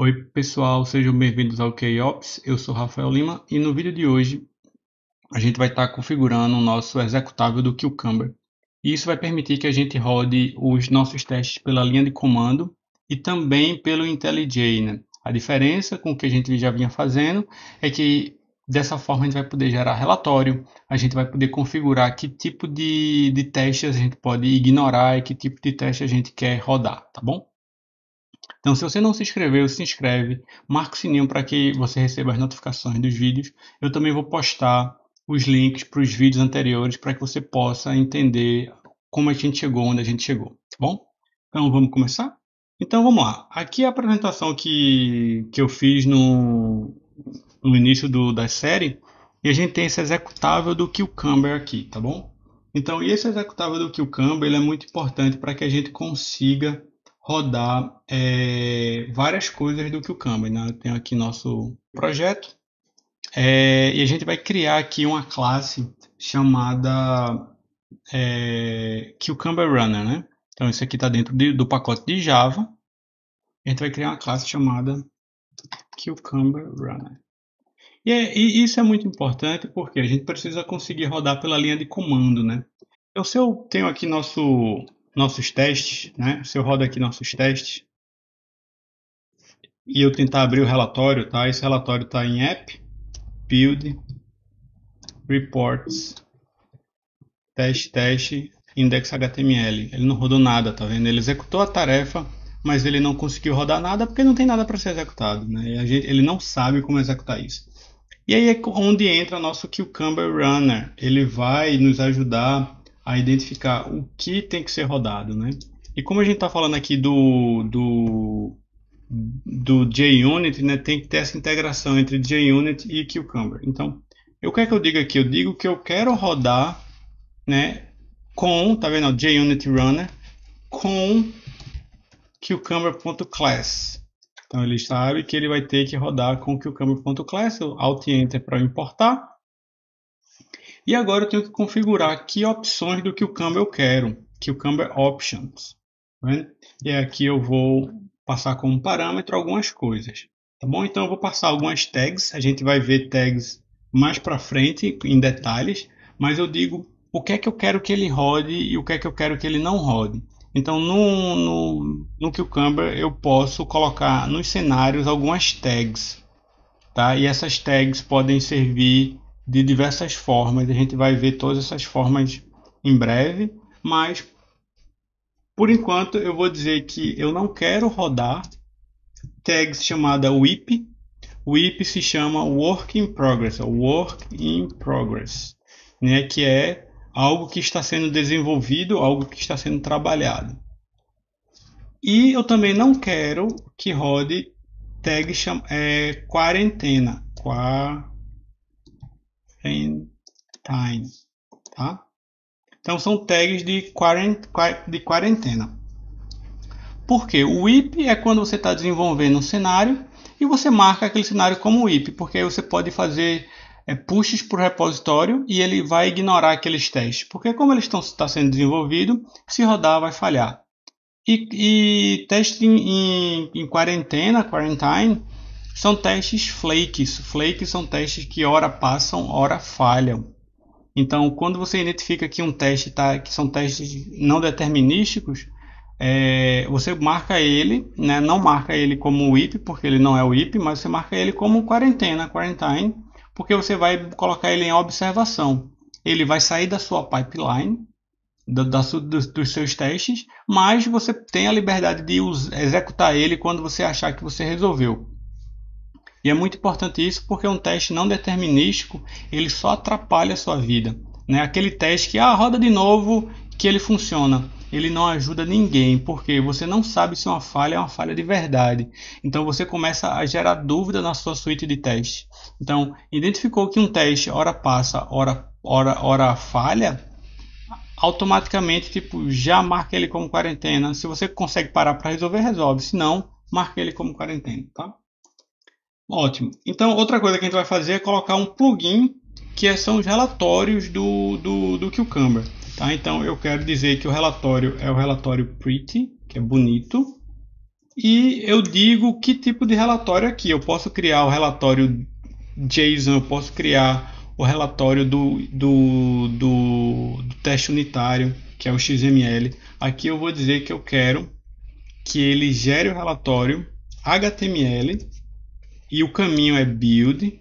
Oi pessoal, sejam bem-vindos ao KOps, eu sou Rafael Lima e no vídeo de hoje a gente vai estar configurando o nosso executável do Cucumber. isso vai permitir que a gente rode os nossos testes pela linha de comando e também pelo IntelliJ. Né? A diferença com o que a gente já vinha fazendo é que dessa forma a gente vai poder gerar relatório, a gente vai poder configurar que tipo de, de teste a gente pode ignorar e que tipo de teste a gente quer rodar, tá bom? Então, se você não se inscreveu, se inscreve, marca o sininho para que você receba as notificações dos vídeos. Eu também vou postar os links para os vídeos anteriores para que você possa entender como a gente chegou onde a gente chegou, tá bom? Então vamos começar? Então vamos lá. Aqui é a apresentação que, que eu fiz no, no início do, da série e a gente tem esse executável do Cucumber aqui, tá bom? Então esse executável do Cucumber ele é muito importante para que a gente consiga rodar é, várias coisas do que o Canvas. Né? Eu tenho aqui nosso projeto é, e a gente vai criar aqui uma classe chamada é, Cucumber é Runner, né? Então isso aqui está dentro de, do pacote de Java. A gente vai criar uma classe chamada Cucumber é Runner. E, é, e isso é muito importante porque a gente precisa conseguir rodar pela linha de comando, né? Então se eu tenho aqui nosso nossos testes, né? Se eu rodo aqui nossos testes e eu tentar abrir o relatório, tá? Esse relatório está em app, build, reports, teste, teste, index.html. Ele não rodou nada, tá vendo? Ele executou a tarefa, mas ele não conseguiu rodar nada porque não tem nada para ser executado, né? Gente, ele não sabe como executar isso. E aí é onde entra nosso Cucumber Runner. Ele vai nos ajudar a identificar o que tem que ser rodado, né? E como a gente está falando aqui do, do, do JUnit, né, tem que ter essa integração entre JUnit e Cucumber. Então, o que é que eu digo aqui? Eu digo que eu quero rodar né, com, tá vendo, JUnit Runner, com cucumber.class. Então, ele sabe que ele vai ter que rodar com cucumber.class, Alt Enter para importar, e agora eu tenho que configurar que opções do que o Canva eu quero, que o Canva é Options. Né? e aqui eu vou passar como parâmetro algumas coisas. Tá bom? Então eu vou passar algumas tags, a gente vai ver tags mais para frente em detalhes, mas eu digo o que é que eu quero que ele rode e o que é que eu quero que ele não rode. Então no, no, no Cucumber eu posso colocar nos cenários algumas tags, tá? E essas tags podem servir de diversas formas. A gente vai ver todas essas formas em breve, mas por enquanto eu vou dizer que eu não quero rodar tags chamada WIP. WIP se chama Work in Progress, Work in Progress, né, que é algo que está sendo desenvolvido, algo que está sendo trabalhado. E eu também não quero que rode tag chama é, quarentena, quarentena quarantine, tá? Então são tags de, quarentena. Porque o IP é quando você está desenvolvendo um cenário e você marca aquele cenário como IP, porque aí você pode fazer é, pushes para o repositório e ele vai ignorar aqueles testes, porque como eles estão tá sendo desenvolvido, se rodar vai falhar. E, e teste em, em, em quarentena, quarantine, são testes flakes. Flakes são testes que ora passam, ora falham. Então, quando você identifica que um teste tá, que são testes não determinísticos, é, você marca ele, né, não marca ele como WIP, porque ele não é o WIP, mas você marca ele como quarentena, quarantine, porque você vai colocar ele em observação. Ele vai sair da sua pipeline, da, dos, dos seus testes, mas você tem a liberdade de executar ele quando você achar que você resolveu. E é muito importante isso porque um teste não determinístico ele só atrapalha a sua vida. Né? Aquele teste que ah, roda de novo que ele funciona. Ele não ajuda ninguém, porque você não sabe se uma falha é uma falha de verdade. Então você começa a gerar dúvida na sua suíte de teste. Então, identificou que um teste hora passa, hora, hora, hora falha, automaticamente tipo já marca ele como quarentena. Se você consegue parar para resolver, resolve. Se não, marca ele como quarentena, tá? Ótimo. Então, outra coisa que a gente vai fazer é colocar um plugin que é, são os relatórios do, do, do Cucumber. Tá? Então, eu quero dizer que o relatório é o relatório pretty, que é bonito. E eu digo que tipo de relatório aqui. Eu posso criar o relatório JSON, eu posso criar o relatório do, do, do, do teste unitário, que é o XML. Aqui eu vou dizer que eu quero que ele gere o relatório HTML e o caminho é build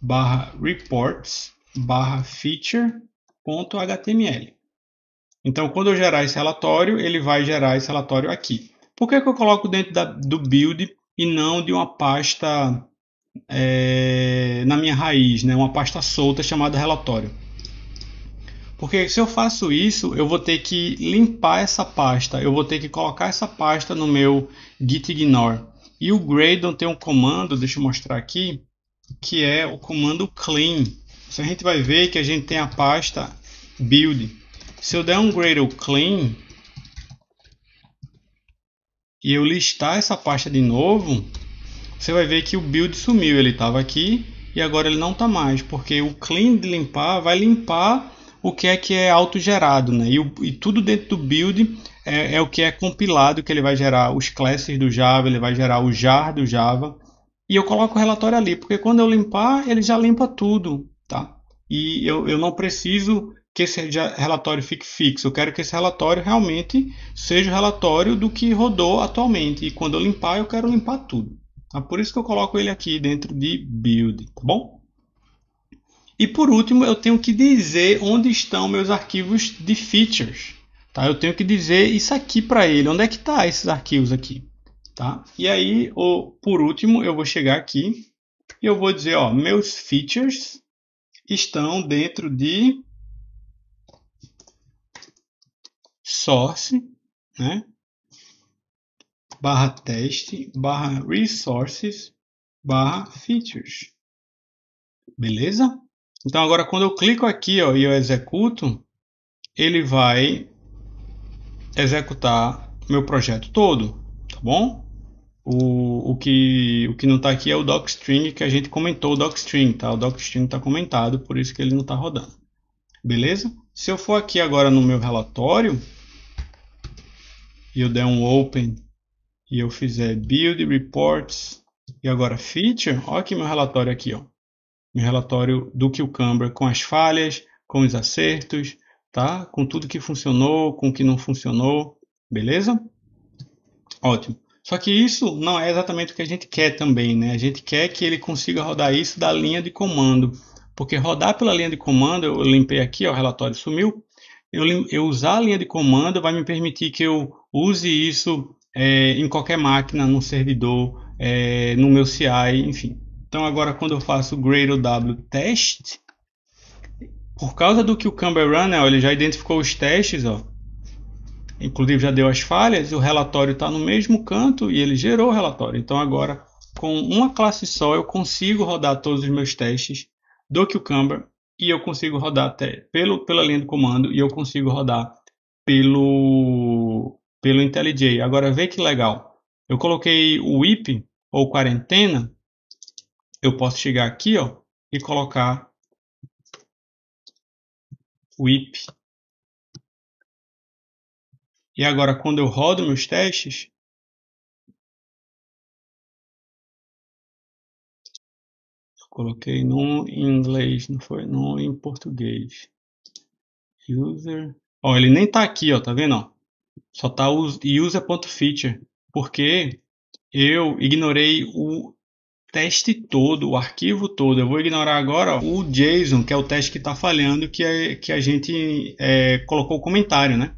barra reports barra feature.html. Então, quando eu gerar esse relatório, ele vai gerar esse relatório aqui. Por que, que eu coloco dentro da, do build e não de uma pasta é, na minha raiz, né? uma pasta solta chamada relatório? Porque se eu faço isso, eu vou ter que limpar essa pasta, eu vou ter que colocar essa pasta no meu gitignore. E o Gradle tem um comando, deixa eu mostrar aqui, que é o comando clean. Então, a gente vai ver que a gente tem a pasta build. Se eu der um Gradle clean e eu listar essa pasta de novo, você vai ver que o build sumiu. Ele estava aqui e agora ele não está mais, porque o clean de limpar vai limpar o que é que é autogerado, né? E, o, e tudo dentro do build é, é o que é compilado que ele vai gerar os classes do Java, ele vai gerar o jar do Java. E eu coloco o relatório ali, porque quando eu limpar, ele já limpa tudo, tá? E eu, eu não preciso que esse relatório fique fixo. Eu quero que esse relatório realmente seja o relatório do que rodou atualmente. E quando eu limpar, eu quero limpar tudo. Tá? Por isso que eu coloco ele aqui dentro de build, tá bom? E por último, eu tenho que dizer onde estão meus arquivos de features. Tá? Eu tenho que dizer isso aqui para ele. Onde é que está esses arquivos aqui? Tá? E aí, o, por último, eu vou chegar aqui e eu vou dizer, ó, meus features estão dentro de source, né? barra teste, barra resources, barra features. Beleza? Então agora quando eu clico aqui ó, e eu executo, ele vai executar meu projeto todo, tá bom? O, o, que, o que não está aqui é o docstring que a gente comentou, o docstring, tá? O docstring está comentado, por isso que ele não está rodando. Beleza? Se eu for aqui agora no meu relatório, e eu der um open, e eu fizer build, reports, e agora feature, olha aqui meu relatório aqui, ó. Meu relatório do Cucumber com as falhas, com os acertos, tá? Com tudo que funcionou, com o que não funcionou, beleza? Ótimo. Só que isso não é exatamente o que a gente quer também, né? A gente quer que ele consiga rodar isso da linha de comando, porque rodar pela linha de comando, eu limpei aqui, ó, o relatório sumiu. Eu, eu usar a linha de comando vai me permitir que eu use isso é, em qualquer máquina, no servidor, é, no meu CI, enfim. Então agora quando eu faço o Gradle W test, por causa do que o Camber Run, né, ó, ele já identificou os testes, ó. Inclusive já deu as falhas, o relatório está no mesmo canto e ele gerou o relatório. Então agora, com uma classe só, eu consigo rodar todos os meus testes do que o Camber e eu consigo rodar até pelo, pela linha do comando e eu consigo rodar pelo, pelo IntelliJ. Agora vê que legal. Eu coloquei o WIP ou quarentena. Eu posso chegar aqui ó, e colocar whip. E agora, quando eu rodo meus testes, coloquei num inglês, não foi num em português. User. Ó, ele nem tá aqui, ó, tá vendo? Ó? Só tá user.feature, porque eu ignorei o teste todo, o arquivo todo. Eu vou ignorar agora ó, o JSON, que é o teste que está falhando, que, é, que a gente é, colocou o comentário, né?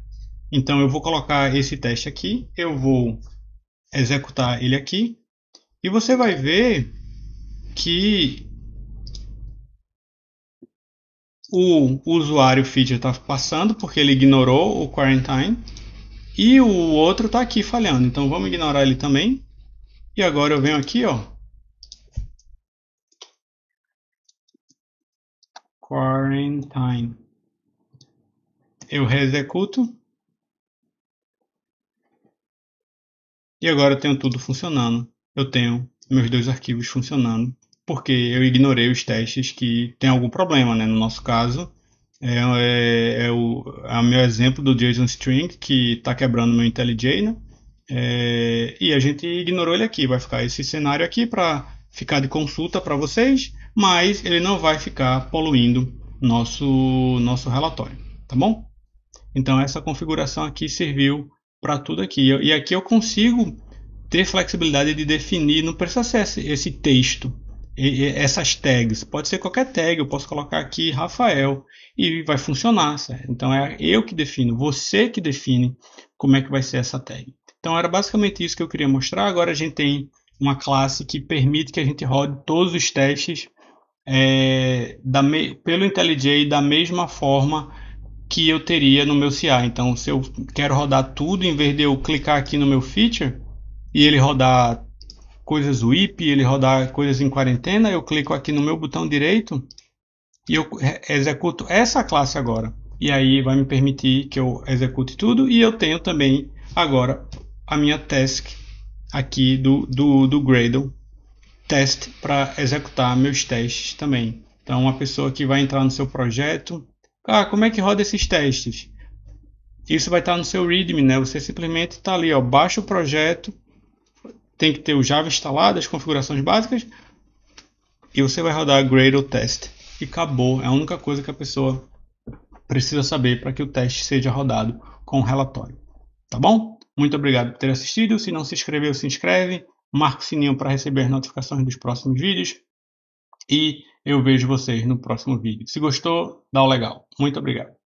Então eu vou colocar esse teste aqui, eu vou executar ele aqui e você vai ver que o usuário feature está passando porque ele ignorou o quarantine e o outro está aqui falhando. Então vamos ignorar ele também. E agora eu venho aqui, ó, Quarantine. Eu reexecuto. E agora eu tenho tudo funcionando. Eu tenho meus dois arquivos funcionando, porque eu ignorei os testes que tem algum problema, né? No nosso caso, é, é, é o, é o meu exemplo do JSON String que está quebrando meu IntelliJ, né? É, e a gente ignorou ele aqui. Vai ficar esse cenário aqui para ficar de consulta para vocês mas ele não vai ficar poluindo nosso, nosso relatório, tá bom? Então essa configuração aqui serviu para tudo aqui. E aqui eu consigo ter flexibilidade de definir, não precisa ser esse, esse texto, essas tags. Pode ser qualquer tag, eu posso colocar aqui Rafael e vai funcionar. Certo? Então é eu que defino, você que define como é que vai ser essa tag. Então era basicamente isso que eu queria mostrar. Agora a gente tem uma classe que permite que a gente rode todos os testes é, da me, pelo IntelliJ da mesma forma que eu teria no meu CI. Então, se eu quero rodar tudo, em vez de eu clicar aqui no meu feature e ele rodar coisas WIP, ele rodar coisas em quarentena, eu clico aqui no meu botão direito e eu executo essa classe agora. E aí vai me permitir que eu execute tudo e eu tenho também agora a minha task aqui do, do, do Gradle teste para executar meus testes também. Então, uma pessoa que vai entrar no seu projeto, ah, como é que roda esses testes? Isso vai estar no seu README, né? Você simplesmente está ali, ó, baixa o projeto, tem que ter o Java instalado, as configurações básicas, e você vai rodar Gradle Test. E acabou, é a única coisa que a pessoa precisa saber para que o teste seja rodado com o relatório. Tá bom? Muito obrigado por ter assistido. Se não se inscreveu, se inscreve marque o sininho para receber as notificações dos próximos vídeos e eu vejo vocês no próximo vídeo. Se gostou, dá o um legal. Muito obrigado.